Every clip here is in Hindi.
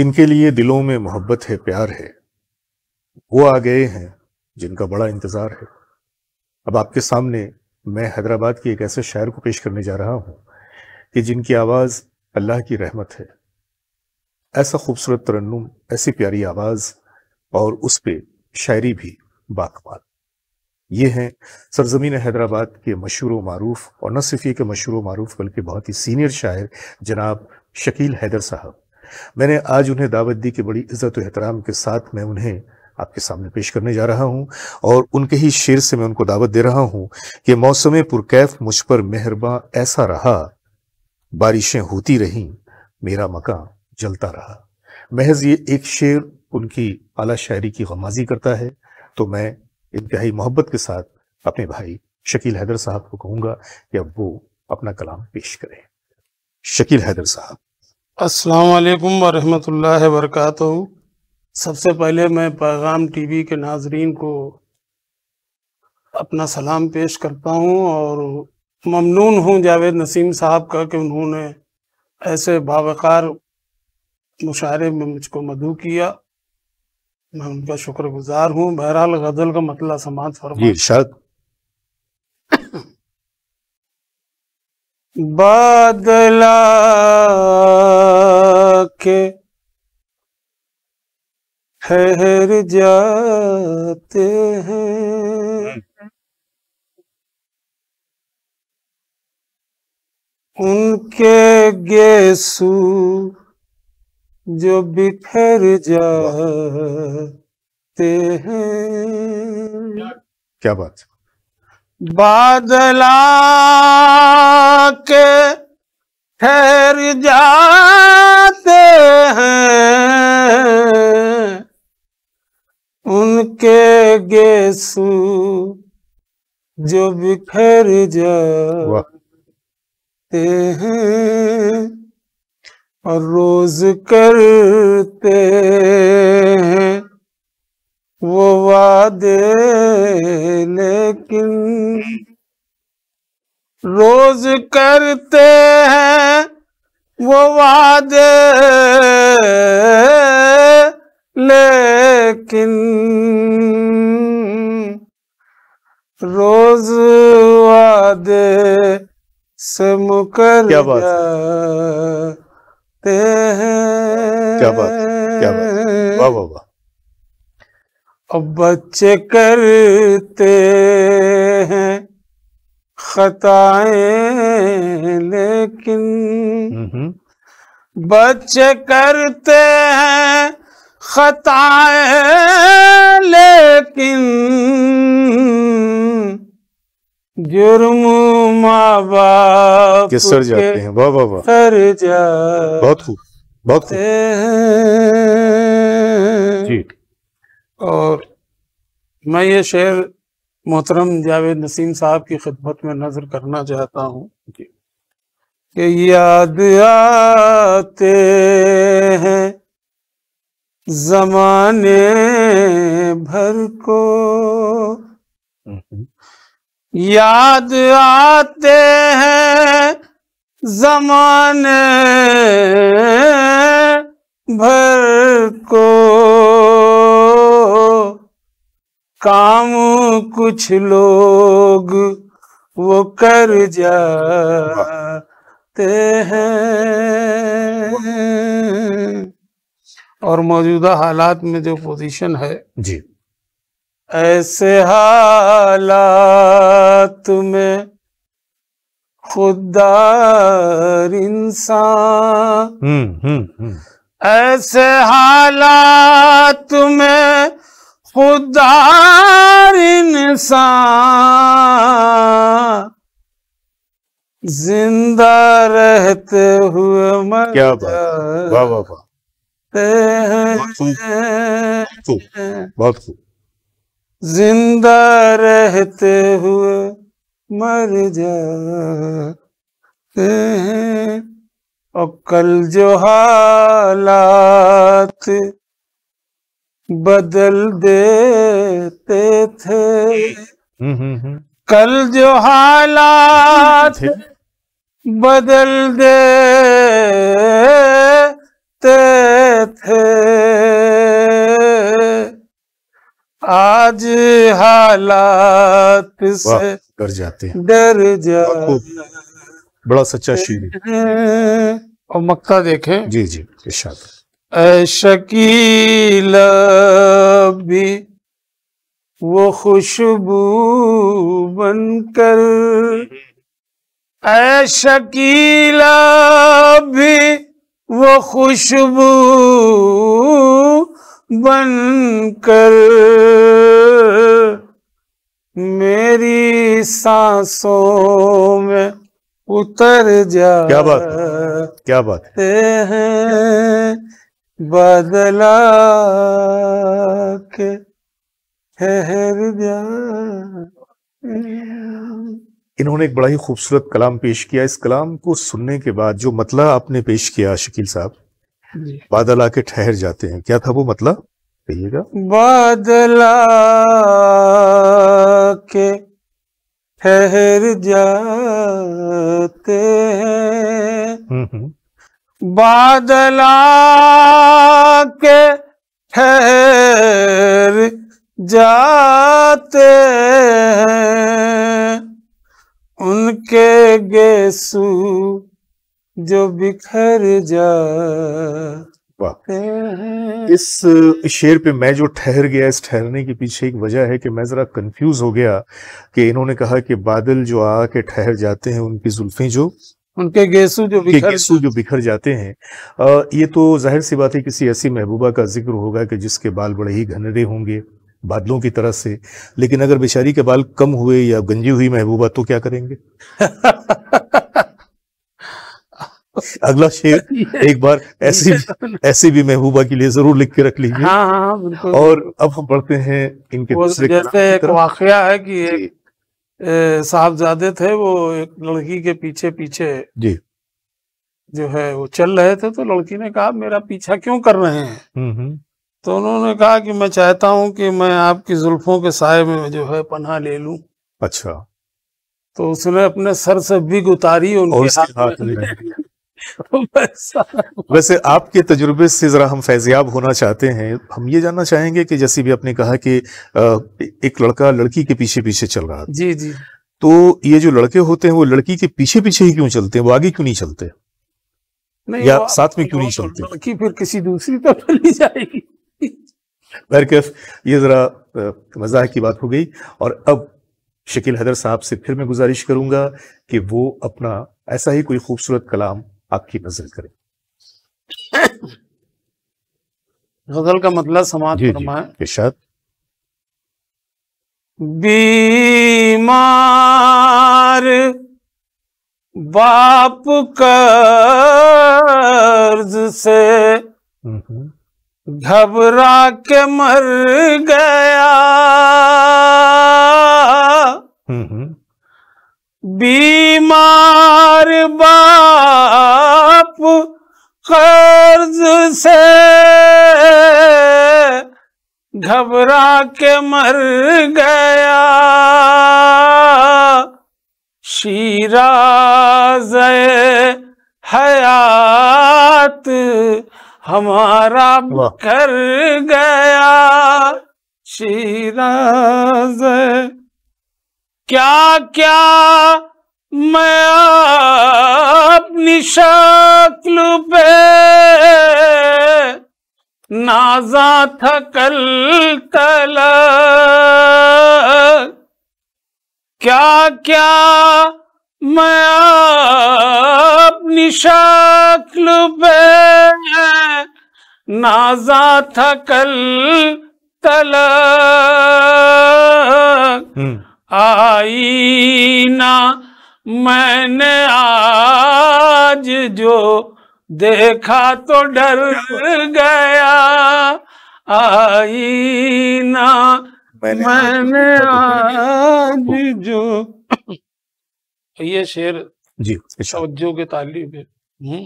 जिनके लिए दिलों में मोहब्बत है प्यार है वो आ गए हैं जिनका बड़ा इंतज़ार है अब आपके सामने मैं हैदराबाद के एक ऐसे शायर को पेश करने जा रहा हूं कि जिनकी आवाज़ अल्लाह की रहमत है ऐसा खूबसूरत तरन्नुम ऐसी प्यारी आवाज़ और उस पर शायरी भी बाकमाल ये हैं सरजमीन हैदराबाद के मशहूर मारूफ और न सिर्फ ये के मशहूर मारूफ बल्कि बहुत ही सीनियर शायर जनाब शकील हैदर साहब मैंने आज उन्हें दावत दी कि बड़ी इज्जत एहतराम के साथ मैं उन्हें आपके सामने पेश करने जा रहा हूँ और उनके ही शेर से मैं उनको दावत दे रहा हूं कि मौसम पुरकैफ मुझ पर मेहरबा ऐसा रहा बारिशें होती रही मेरा मकान जलता रहा महज ये एक शेर उनकी आला शायरी की गमाजी करता है तो मैं इंतहाई मोहब्बत के साथ अपने भाई शकील हैदर साहब को कहूंगा कि अब वो अपना कलाम पेश करें शकील हैदर साहब असलकम वालेकुम वरक सबसे पहले मैं पैगाम टीवी के नाजरीन को अपना सलाम पेश करता हूं और ममनून हूं जावेद नसीम साहब का कि उन्होंने ऐसे बावकार मुशारे में मुझको मधु किया मैं उनका शुक्रगुजार हूं बहरहाल गज़ल का मतला समाज फरमा बदला के ठहर जाते हैं उनके गेसु जो बिखर जाते हैं क्या बात है बादला के ठहर जाते हैं उनके गेसु जो बिखर जाते हैं और रोज करते हैं वो वादे लेकिन रोज करते हैं वो वादे लेकिन रोज वादे से मुकर क्या बात जाते हैं क्या बात क्या बात वाह वाह अब बच्चे करते हैं खताएं लेकिन बच्चे करते हैं खताएं लेकिन जुर्म माँ बाप सर जाते हैं वाह वाह वाह सर जा बहुत खूब बहुत खूब जी और मैं ये शेर मोहतरम जावेद नसीम साहब की खिदमत में नजर करना चाहता हूँ कि याद आते हैं जमाने भर को हम्म। याद आते हैं जमाने भर को काम कुछ लोग वो कर जाते हैं और मौजूदा हालात में जो पोजीशन है जी ऐसे हालात में खुददार इंसान हम्म, हम्म, हम्म। ऐसे हालात में खुदार जिंदा रहते हुए मर क्या बात वाह वाह वाह बहुत खूब जिंदा रहते हुए मर जाते हैं और कल जो हालात बदल देते थे हम्म, हम्म, हम्म। कल जो हालात बदल ते थे आज हालात से डर जाते डर जाते बड़ा सच्चा शीर और मक्ता देखे जी जी इशाद शकील भी वो खुशबू बनकर ऐ शकीला भी वो खुशबू बनकर मेरी सांसों में उतर जा क्या बात क्या बात हैं बदला के जा इन्होंने एक बड़ा ही खूबसूरत कलाम पेश किया इस कलाम को सुनने के बाद जो मतला आपने पेश किया शकील साहब बादल आके ठहर जाते हैं क्या था वो मतला कहिएगा बादल के ठहर जा चलते हम्म, हम्म। बादला के ठहर जाते उनके गेसु जो बिखर जा वाह इस शेर पे मैं जो ठहर गया इस ठहरने के पीछे एक वजह है कि मैं ज़रा कंफ्यूज हो गया कि इन्होंने कहा कि बादल जो आके ठहर जाते हैं उनकी जुल्फें जो उनके गेसू जो बिखर गेसू जो बिखर जाते हैं आ, ये तो जाहिर सी बात है किसी ऐसी महबूबा का जिक्र होगा कि जिसके बाल बड़े ही घनरे होंगे बादलों की तरह से लेकिन अगर बेचारी के बाल कम हुए या गंजी हुई महबूबा तो क्या करेंगे अगला शेर एक बार ऐसी ऐसी भी महबूबा के लिए जरूर लिख के रख लीजिए हाँ, हाँ, हाँ और अब हम पढ़ते हैं इनके जैसे एक वाकया है कि एक साहबजादे थे वो एक लड़की के पीछे पीछे जी जो है वो चल रहे थे तो लड़की ने कहा मेरा पीछा क्यों कर रहे हैं हम्म, हम्म। तो उन्होंने कहा कि मैं चाहता हूं कि मैं आपकी जुल्फों के साय में जो है पन्हा ले लू अच्छा तो उसने अपने सर से बिग उतारी उनके हाथ में तो वैसे आपके तजुर्बे से ज़रा हम फैजियाब होना चाहते हैं हम ये जानना चाहेंगे कि जैसे भी आपने कहा कि एक लड़का लड़की के पीछे पीछे चल रहा था जी जी तो ये जो लड़के होते हैं वो लड़की के पीछे पीछे ही क्यों चलते हैं वो आगे क्यों नहीं चलते नहीं या साथ में क्यों नहीं चलते लड़की फिर किसी दूसरी तरफ चली जाएगी ये ज़रा मजाक की बात हो गई और अब शकील हैदर साहब से फिर मैं गुजारिश करूंगा कि वो अपना ऐसा ही कोई खूबसूरत कलाम आपकी नजर करें गजल का मतलब समाज इर्शाद बीमार बाप कर्ज से हम्म। घबरा के मर गया हम्म। बीमार बाप कर्ज से घबरा के मर गया शीराज हयात हमारा कर गया शीराज क्या क्या मैं अपनी शक्ल पे नाजा था कल क्या क्या मैं अपनी शक्ल पे नाजा था कल हम्म। आईना आई ना मैंने आज जो देखा तो डर गया आई ना मैंने, मैंने आज, जो तो तो ये शेर जी तवज्जो के ताली पे हम्म।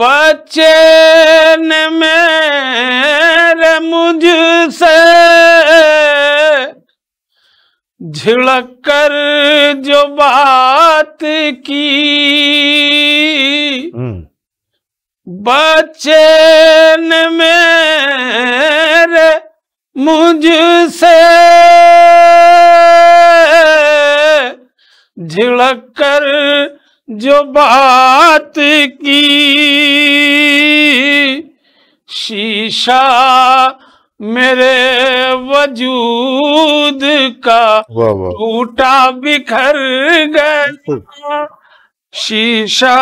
बच्चे ने मेरे मुझसे झिड़क कर जो बात की हम्म। बचन में मुझसे झिड़क कर जो बात की शीशा मेरे वजूद का टूटा बिखर गया शीशा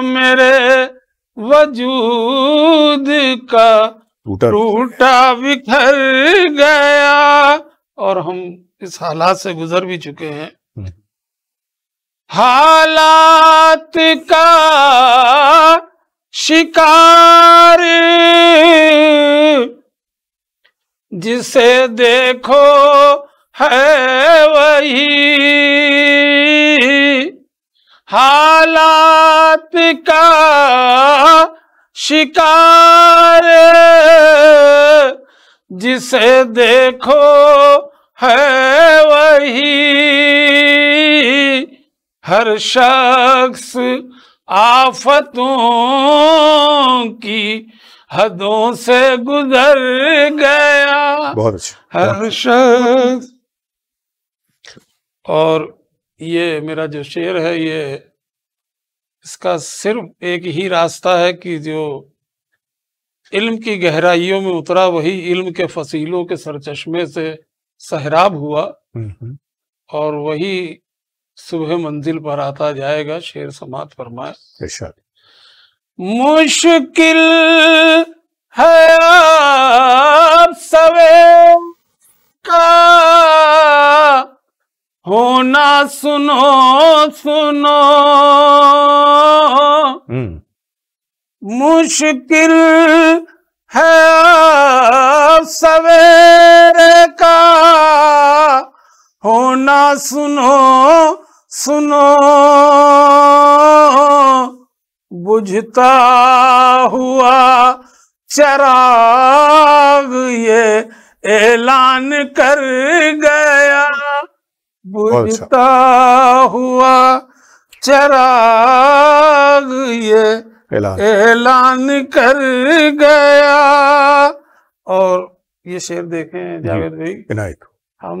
मेरे वजूद का टूटा बिखर गया और हम इस हालात से गुजर भी चुके हैं हम्म। हालात का शिकार जिसे देखो है वही हालात का शिकार जिसे देखो है वही हर शख्स आफतों की हदों से गुजर गया बहुत अच्छा हर शख्स और ये मेरा जो शेर है ये इसका सिर्फ एक ही रास्ता है कि जो इल्म की गहराइयों में उतरा वही इल्म के फसीलों के सरचश्मे से सहराब हुआ हम्म, हम्म। और वही सुबह मंजिल पर आता जाएगा शेर समात फरमाए मुश्किल है आप सवे का होना सुनो सुनो हम्म। मुश्किल है आप सवेरे का होना सुनो सुनो बुझता हुआ चराग ये ऐलान कर गया बुझता हुआ चराग ये ऐलान कर गया और ये शेर देखें जावेद भाई हम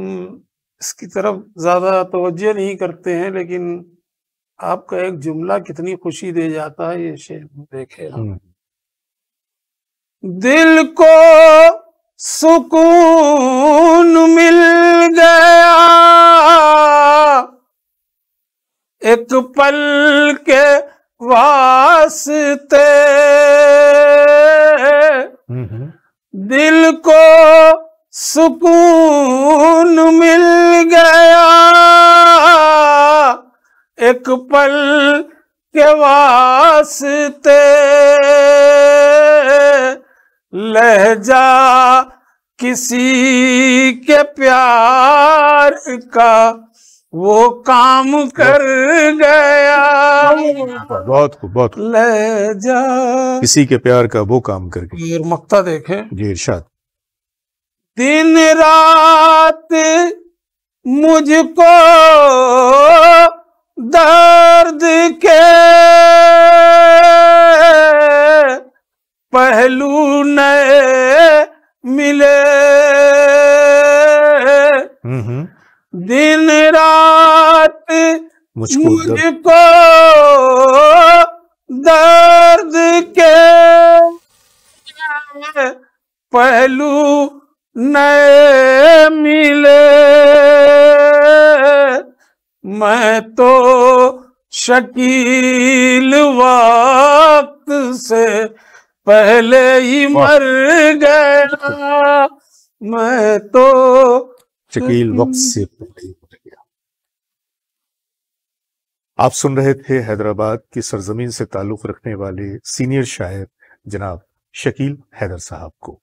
इसकी तरफ ज्यादा तोज्जह नहीं करते हैं लेकिन आपका एक जुमला कितनी खुशी दे जाता है ये शेर देखे हम्म। दिल को सुकून मिल गया एक पल के वास्ते हम्म, हम्म। दिल को सुकून मिल गया एक पल के वास्ते लहजा किसी के प्यार का वो काम कर गया बहुत खूब बहुत लहजा किसी के प्यार का वो काम कर गया मक्ता देखे जी इर्शाद दिन रात मुझको दर्द के पहलू नए मिले दिन रात मुझको, दर्द के पहलू नए मिले मैं तो शकील वक्त से पहले ही मर गया मैं तो शकील वक्त से पहले ही मर गया आप सुन रहे थे हैदराबाद की सरजमीन से ताल्लुक रखने वाले सीनियर शायर जनाब शकील हैदर साहब को